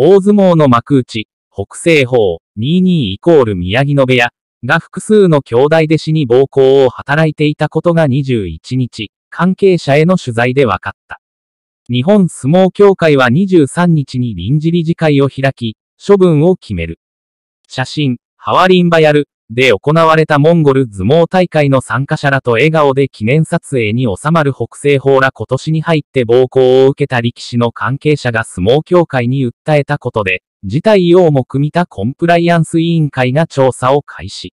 大相撲の幕内、北西方、22イコール宮城野部屋、が複数の兄弟弟子に暴行を働いていたことが21日、関係者への取材で分かった。日本相撲協会は23日に臨時理事会を開き、処分を決める。写真、ハワリンバヤル、で行われたモンゴル相撲大会の参加者らと笑顔で記念撮影に収まる北西方ら今年に入って暴行を受けた力士の関係者が相撲協会に訴えたことで、事態をも組みたコンプライアンス委員会が調査を開始。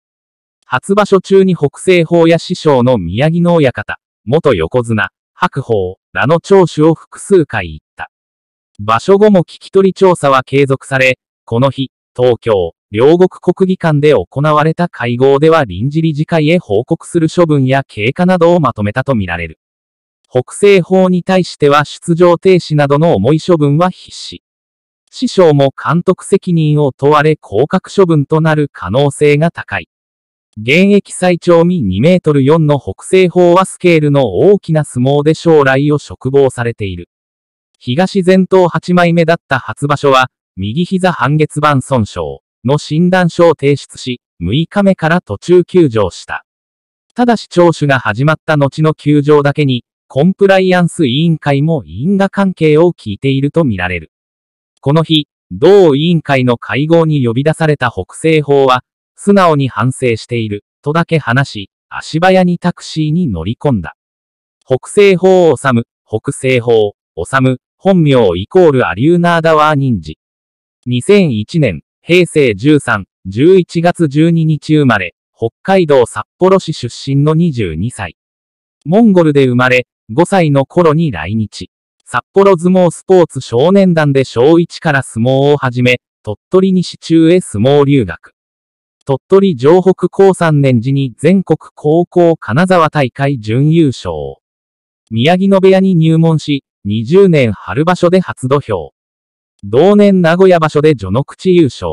初場所中に北西方や師匠の宮城の親方、元横綱、白鵬らの聴取を複数回行った。場所後も聞き取り調査は継続され、この日、東京、両国国技館で行われた会合では臨時理事会へ報告する処分や経過などをまとめたとみられる。北西法に対しては出場停止などの重い処分は必至。師匠も監督責任を問われ降格処分となる可能性が高い。現役最長身2メートル4の北西方はスケールの大きな相撲で将来を嘱望されている。東前頭8枚目だった初場所は、右膝半月板損傷。の診断書を提出し、6日目から途中休場した。ただし聴取が始まった後の休場だけに、コンプライアンス委員会も因果関係を聞いているとみられる。この日、同委員会の会合に呼び出された北西法は、素直に反省している、とだけ話し、足早にタクシーに乗り込んだ。北西法を治む、北西法、治む、本名イコールアリューナーダワー人事。2001年、平成13、11月12日生まれ、北海道札幌市出身の22歳。モンゴルで生まれ、5歳の頃に来日。札幌相撲スポーツ少年団で小1から相撲を始め、鳥取西中へ相撲留学。鳥取城北高3年時に全国高校金沢大会準優勝。宮城野部屋に入門し、20年春場所で初土俵。同年名古屋場所で序の口優勝。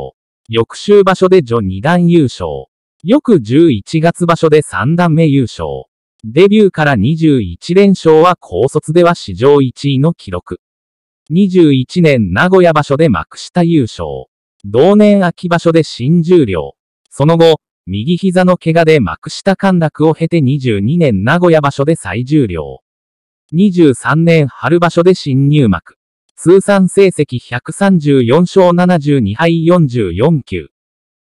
翌週場所で序二段優勝。翌11月場所で三段目優勝。デビューから21連勝は高卒では史上1位の記録。21年名古屋場所で幕下優勝。同年秋場所で新十両。その後、右膝の怪我で幕下陥落を経て22年名古屋場所で最重量。23年春場所で新入幕。通算成績134勝72敗44球。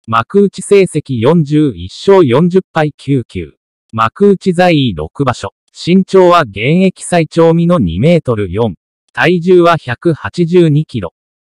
幕内成績41勝40敗9球。幕内在位6場所。身長は現役最長身の2メートル4。体重は182キロ。